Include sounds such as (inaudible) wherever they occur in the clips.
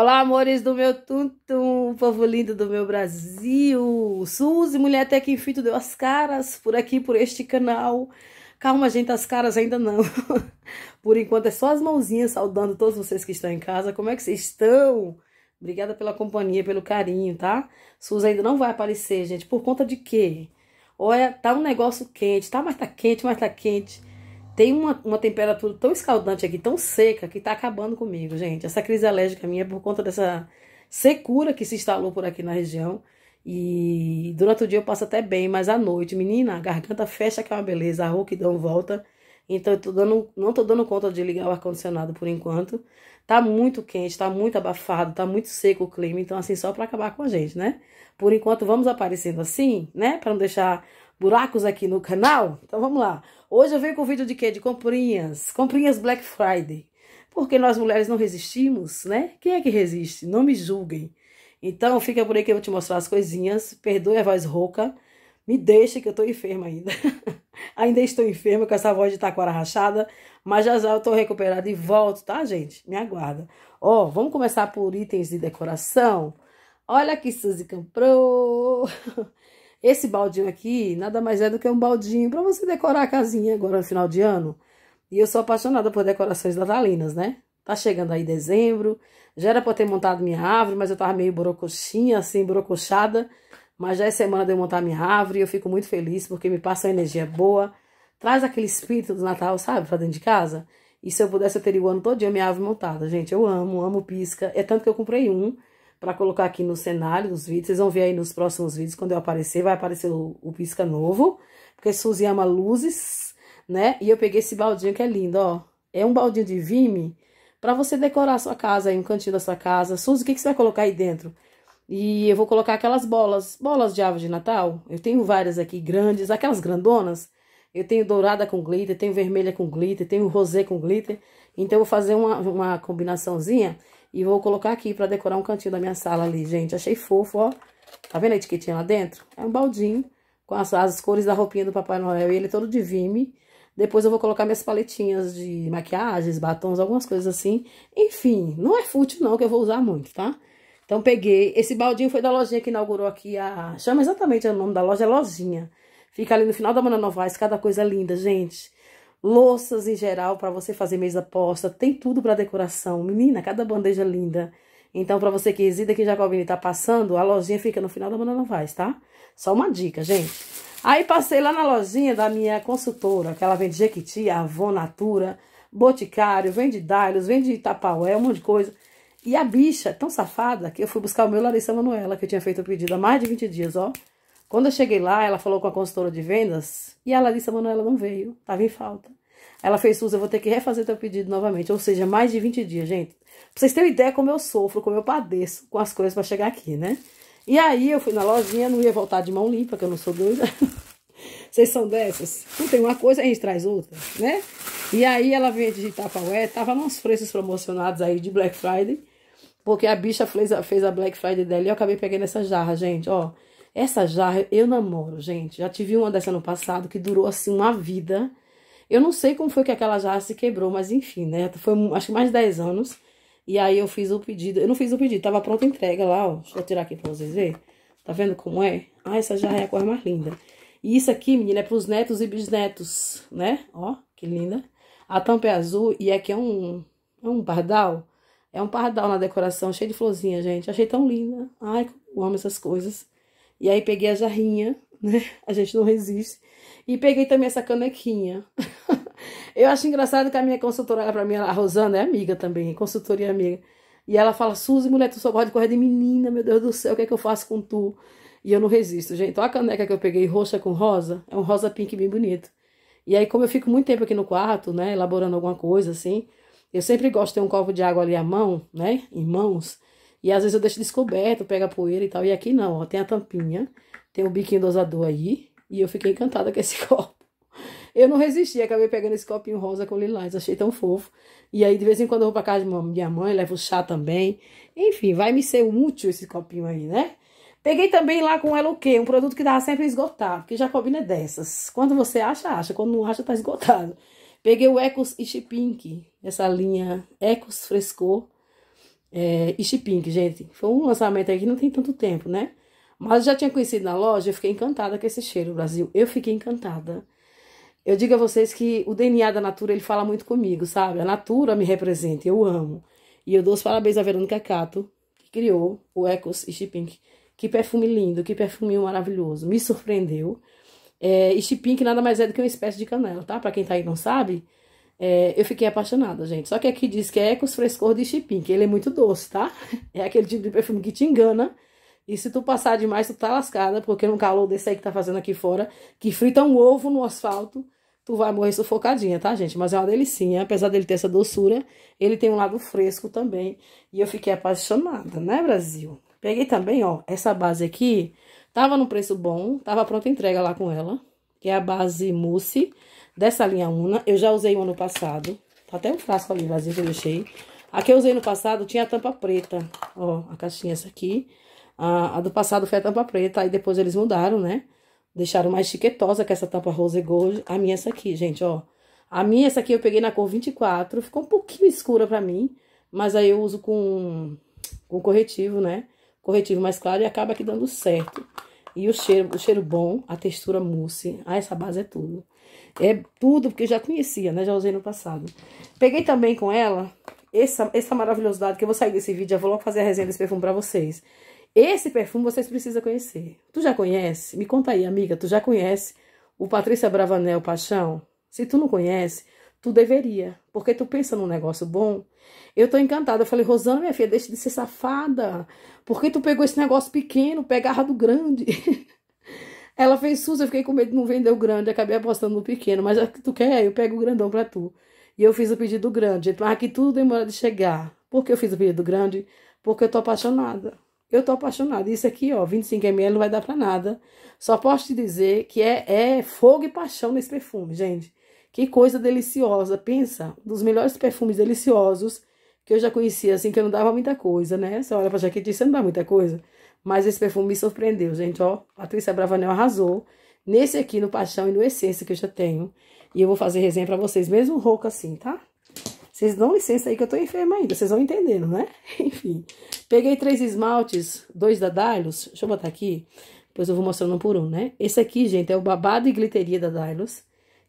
Olá, amores do meu tuntum, povo lindo do meu Brasil. Suzy, mulher até que enfim, tu deu as caras por aqui, por este canal. Calma, gente, as caras ainda não. (laughs) por enquanto é só as mãozinhas saudando todos vocês que estão em casa. Como é que vocês estão? Obrigada pela companhia, pelo carinho, tá? Suzy ainda não vai aparecer, gente. Por conta de quê? Olha, tá um negócio quente, tá? Mas tá quente, mas tá quente. Tem uma, uma temperatura tão escaldante aqui, tão seca, que tá acabando comigo, gente. Essa crise alérgica minha é por conta dessa secura que se instalou por aqui na região. E durante o dia eu passo até bem, mas à noite, menina, a garganta fecha que é uma beleza, a rouquidão volta. Então eu tô dando, não tô dando conta de ligar o ar-condicionado por enquanto. Tá muito quente, tá muito abafado, tá muito seco o clima, então assim, só para acabar com a gente, né? Por enquanto vamos aparecendo assim, né? Para não deixar buracos aqui no canal. Então vamos lá. Hoje eu venho com o vídeo de quê? De comprinhas. Comprinhas Black Friday. Porque nós mulheres não resistimos, né? Quem é que resiste? Não me julguem. Então fica por aí que eu vou te mostrar as coisinhas. Perdoe a voz rouca. Me deixa que eu tô enferma ainda. (laughs) ainda estou enferma com essa voz de taquara rachada. Mas já já eu tô recuperada e volto, tá, gente? Me aguarda. Ó, vamos começar por itens de decoração. Olha que Suzy comprou. (laughs) Esse baldinho aqui nada mais é do que um baldinho para você decorar a casinha agora no final de ano. E eu sou apaixonada por decorações natalinas, né? Tá chegando aí dezembro, já era pra ter montado minha árvore, mas eu tava meio borocoxinha, assim, borocochada. Mas já é semana de eu montar minha árvore e eu fico muito feliz porque me passa uma energia boa, traz aquele espírito do Natal, sabe, pra dentro de casa. E se eu pudesse, eu teria o ano todo dia minha árvore montada, gente. Eu amo, amo pisca. É tanto que eu comprei um para colocar aqui no cenário dos vídeos. Vocês vão ver aí nos próximos vídeos, quando eu aparecer, vai aparecer o, o pisca novo, porque Suzy ama luzes, né? E eu peguei esse baldinho que é lindo, ó. É um baldinho de vime para você decorar a sua casa aí, um cantinho da sua casa. Suzy, o que, que você vai colocar aí dentro? E eu vou colocar aquelas bolas, bolas de árvore de Natal. Eu tenho várias aqui, grandes, aquelas grandonas. Eu tenho dourada com glitter, tenho vermelha com glitter, tenho rosé com glitter. Então, eu vou fazer uma, uma combinaçãozinha e vou colocar aqui pra decorar um cantinho da minha sala ali, gente. Achei fofo, ó. Tá vendo a etiquetinha lá dentro? É um baldinho com as, as cores da roupinha do Papai Noel e ele todo de vime. Depois eu vou colocar minhas paletinhas de maquiagens, batons, algumas coisas assim. Enfim, não é fútil não, que eu vou usar muito, tá? Então peguei, esse baldinho foi da lojinha que inaugurou aqui a... Chama exatamente o nome da loja, é Lojinha. Fica ali no final da Mano Novaes, cada coisa linda, gente louças em geral para você fazer mesa posta, tem tudo para decoração. Menina, cada bandeja linda. Então, para você que reside aqui em Jacobina e tá passando, a lojinha fica no final da não Vaz, tá? Só uma dica, gente. Aí passei lá na lojinha da minha consultora, que ela vende Jequiti, avonatura Natura, Boticário, vende Dailos, vende Itapaué, um monte de coisa. E a bicha, tão safada, que eu fui buscar o meu Larissa Manuela, que eu tinha feito o pedido há mais de 20 dias, ó. Quando eu cheguei lá, ela falou com a consultora de vendas e a Larissa Manoela não veio, estava em falta. Ela fez, Suza, eu vou ter que refazer teu pedido novamente, ou seja, mais de 20 dias, gente. Pra vocês terem ideia como eu sofro, como eu padeço com as coisas para chegar aqui, né? E aí eu fui na lojinha, não ia voltar de mão limpa, que eu não sou doida. (laughs) Vocês são dessas? Não tem uma coisa, a gente traz outra, né? E aí ela veio digitar pra Ué, tava nos preços promocionados aí de Black Friday, porque a bicha fez a Black Friday dela e eu acabei pegando essa jarra, gente, ó. Essa jarra eu namoro, gente. Já tive uma dessa no passado que durou assim uma vida. Eu não sei como foi que aquela jarra se quebrou, mas enfim, né? Foi acho que mais de 10 anos. E aí eu fiz o pedido. Eu não fiz o pedido, tava pronta a entrega lá, ó. Deixa eu tirar aqui pra vocês verem. Tá vendo como é? Ah, essa jarra é a cor mais linda. E isso aqui, menina, é pros netos e bisnetos, né? Ó, que linda. A tampa é azul e aqui é um, é um pardal. É um pardal na decoração, cheio de florzinha, gente. Achei tão linda. Ai, eu amo essas coisas. E aí peguei a jarrinha, (laughs) né? A gente não resiste. E peguei também essa canequinha. (laughs) eu acho engraçado que a minha consultora para mim, a Rosana é amiga também, consultoria amiga. E ela fala, Suzy, mulher, tu só gosta de correr de menina, meu Deus do céu, o que é que eu faço com tu? E eu não resisto, gente. Olha a caneca que eu peguei, roxa com rosa, é um rosa pink bem bonito. E aí, como eu fico muito tempo aqui no quarto, né, elaborando alguma coisa assim, eu sempre gosto de ter um copo de água ali à mão, né, em mãos, e às vezes eu deixo descoberto, pega poeira e tal. E aqui não, ó, tem a tampinha, tem o biquinho dosador aí. E eu fiquei encantada com esse (laughs) copo. Eu não resisti, acabei pegando esse copinho rosa com lilás, achei tão fofo. E aí, de vez em quando, eu vou pra casa de minha mãe, levo chá também. Enfim, vai me ser útil esse copinho aí, né? Peguei também lá com ela o quê? Um produto que dava sempre esgotar, porque Jacobina é dessas. Quando você acha, acha. Quando não acha, tá esgotado. Peguei o Ecos Ishipink, essa linha Ecos Frescor é, Ishipink, gente. Foi um lançamento aí que não tem tanto tempo, né? Mas já tinha conhecido na loja, eu fiquei encantada com esse cheiro, Brasil. Eu fiquei encantada. Eu digo a vocês que o DNA da Natura, ele fala muito comigo, sabe? A Natura me representa, eu amo. E eu dou os parabéns à Verônica Cato, que criou o Ecos Ishipink. Que perfume lindo, que perfume maravilhoso. Me surpreendeu. É, Ishipink nada mais é do que uma espécie de canela, tá? Pra quem tá aí não sabe, é, eu fiquei apaixonada, gente. Só que aqui diz que é com frescor de chipim, que ele é muito doce, tá? (laughs) É aquele tipo de perfume que te engana. E se tu passar demais, tu tá lascada, porque num calor desse aí que tá fazendo aqui fora, que frita um ovo no asfalto, tu vai morrer sufocadinha, tá, gente? Mas é uma delicinha, apesar dele ter essa doçura, ele tem um lado fresco também. E eu fiquei apaixonada, né, Brasil? Peguei também, ó, essa base aqui, tava num preço bom, tava pronta entrega lá com ela, que é a base mousse dessa linha Una. Eu já usei uma no passado. Tá até um frasco ali vazio que eu deixei. A que eu usei no passado tinha a tampa preta. Ó, a caixinha essa aqui. A, a do passado foi a tampa preta. Aí depois eles mudaram, né? Deixaram mais chiquetosa que essa tampa rose gold. A minha é essa aqui, gente, ó. A minha essa aqui eu peguei na cor 24. Ficou um pouquinho escura pra mim. Mas aí eu uso com, com corretivo, né? Corretivo mais claro e acaba aqui dando certo. E o cheiro, o cheiro bom, a textura mousse. Ah, essa base é tudo. É tudo, porque eu já conhecia, né? Já usei no passado. Peguei também com ela essa, essa maravilhosidade, que eu vou sair desse vídeo, já vou logo fazer a resenha desse perfume pra vocês. Esse perfume vocês precisam conhecer. Tu já conhece? Me conta aí, amiga, tu já conhece o Patrícia Bravanel Paixão? Se tu não conhece, Tu deveria, porque tu pensa num negócio bom. Eu tô encantada. Eu falei, Rosana, minha filha, deixa de ser safada. Por que tu pegou esse negócio pequeno, pegava do grande? (laughs) Ela fez SUS, eu fiquei com medo de não vender o grande, acabei apostando no pequeno, mas tu quer, eu pego o grandão pra tu. E eu fiz o pedido grande, mas aqui tudo demora de chegar. Por que eu fiz o pedido grande? Porque eu tô apaixonada. Eu tô apaixonada. Isso aqui, ó, 25ml não vai dar pra nada. Só posso te dizer que é, é fogo e paixão nesse perfume, gente. Que coisa deliciosa, pensa, um dos melhores perfumes deliciosos que eu já conhecia, assim, que eu não dava muita coisa, né? Você olha pra jaquetinha, você não dá muita coisa. Mas esse perfume me surpreendeu, gente, ó. Patrícia Bravanel arrasou. Nesse aqui, no Paixão e no Essência, que eu já tenho. E eu vou fazer resenha pra vocês, mesmo rouca assim, tá? Vocês dão licença aí que eu tô enferma ainda, vocês vão entendendo, né? (laughs) Enfim, peguei três esmaltes, dois da Dylos, deixa eu botar aqui, depois eu vou mostrando um por um, né? Esse aqui, gente, é o babado e glitteria da Dylos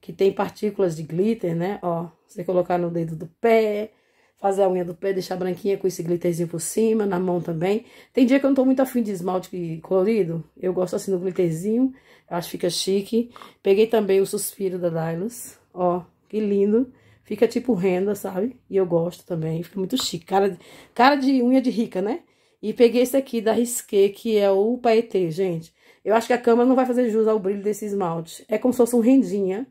que tem partículas de glitter, né? Ó, você colocar no dedo do pé, fazer a unha do pé, deixar branquinha com esse glitterzinho por cima, na mão também. Tem dia que eu não tô muito afim de esmalte colorido, eu gosto assim do glitterzinho, acho que fica chique. Peguei também o suspiro da Dylos, ó, que lindo. Fica tipo renda, sabe? E eu gosto também, fica muito chique. Cara, cara de unha de rica, né? E peguei esse aqui da Risqué, que é o Paetê, gente. Eu acho que a câmera não vai fazer jus ao brilho desse esmalte. É como se fosse um rendinha,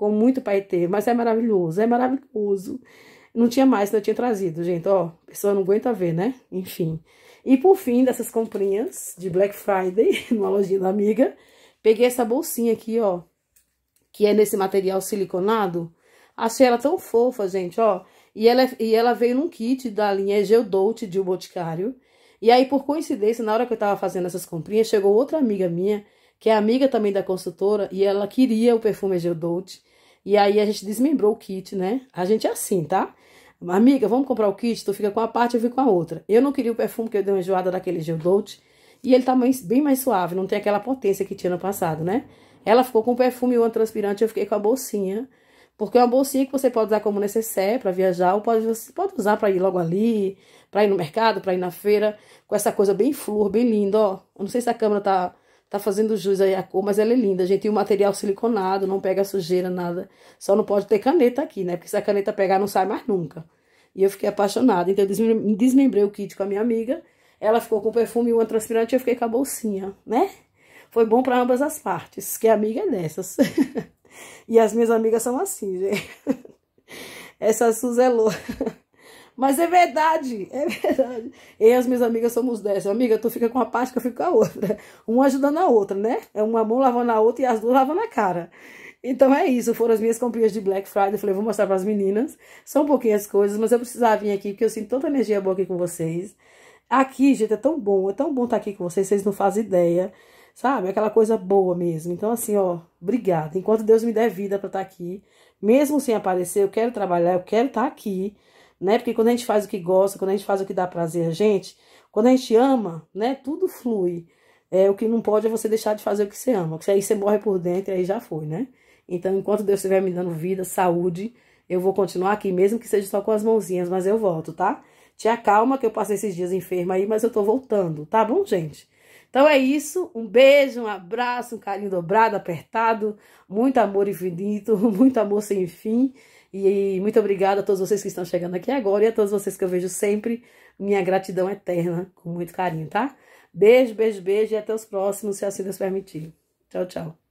com muito paetê, mas é maravilhoso, é maravilhoso. Não tinha mais, não eu tinha trazido, gente, ó, a pessoa não aguenta ver, né? Enfim. E por fim dessas comprinhas de Black Friday, (laughs) numa lojinha da amiga, peguei essa bolsinha aqui, ó, que é nesse material siliconado. Achei ela tão fofa, gente, ó. E ela, é, e ela veio num kit da linha Gel Dolt de O Boticário. E aí, por coincidência, na hora que eu tava fazendo essas comprinhas, chegou outra amiga minha, que é amiga também da consultora, e ela queria o perfume Gel Dolt. E aí a gente desmembrou o kit, né? A gente é assim, tá? Amiga, vamos comprar o kit? Tu fica com a parte, eu fico com a outra. Eu não queria o perfume, que eu dei uma enjoada daquele Gel Dolce. E ele tá bem mais suave, não tem aquela potência que tinha no passado, né? Ela ficou com o perfume e o transpirante, eu fiquei com a bolsinha. Porque é uma bolsinha que você pode usar como necessaire para viajar, ou pode, você pode usar para ir logo ali, para ir no mercado, para ir na feira, com essa coisa bem flor, bem linda, ó. Eu não sei se a câmera tá Tá fazendo jus aí a cor, mas ela é linda, gente. E o material siliconado, não pega sujeira, nada. Só não pode ter caneta aqui, né? Porque se a caneta pegar, não sai mais nunca. E eu fiquei apaixonada. Então, eu desmembrei o kit com a minha amiga. Ela ficou com perfume e uma transpirante e eu fiquei com a bolsinha, né? Foi bom para ambas as partes, que amiga é dessas. (laughs) e as minhas amigas são assim, gente. (laughs) Essa Suzelô. É mas é verdade, (laughs) é verdade. Eu e as minhas amigas somos dessas. Amiga, tu fica com uma parte que eu fico com a outra. Uma ajudando a outra, né? É uma mão lavando a outra e as duas lavando a cara. Então é isso, foram as minhas comprinhas de Black Friday. Eu falei, vou mostrar para as meninas. São um pouquinhas coisas, mas eu precisava vir aqui porque eu sinto tanta energia boa aqui com vocês. Aqui, gente, é tão bom, é tão bom estar tá aqui com vocês, vocês não fazem ideia. Sabe? É aquela coisa boa mesmo. Então, assim, ó, obrigada. Enquanto Deus me der vida para estar tá aqui, mesmo sem aparecer, eu quero trabalhar, eu quero estar tá aqui né? Porque quando a gente faz o que gosta, quando a gente faz o que dá prazer a gente, quando a gente ama, né? Tudo flui. É, o que não pode é você deixar de fazer o que você ama, porque aí você morre por dentro e aí já foi, né? Então, enquanto Deus estiver me dando vida, saúde, eu vou continuar aqui, mesmo que seja só com as mãozinhas, mas eu volto, tá? Tinha calma que eu passei esses dias enferma aí, mas eu tô voltando, tá bom, gente? Então é isso, um beijo, um abraço, um carinho dobrado, apertado, muito amor infinito, (laughs) muito amor sem fim. E muito obrigada a todos vocês que estão chegando aqui agora e a todos vocês que eu vejo sempre. Minha gratidão eterna, com muito carinho, tá? Beijo, beijo, beijo e até os próximos, se assim Deus permitir. Tchau, tchau.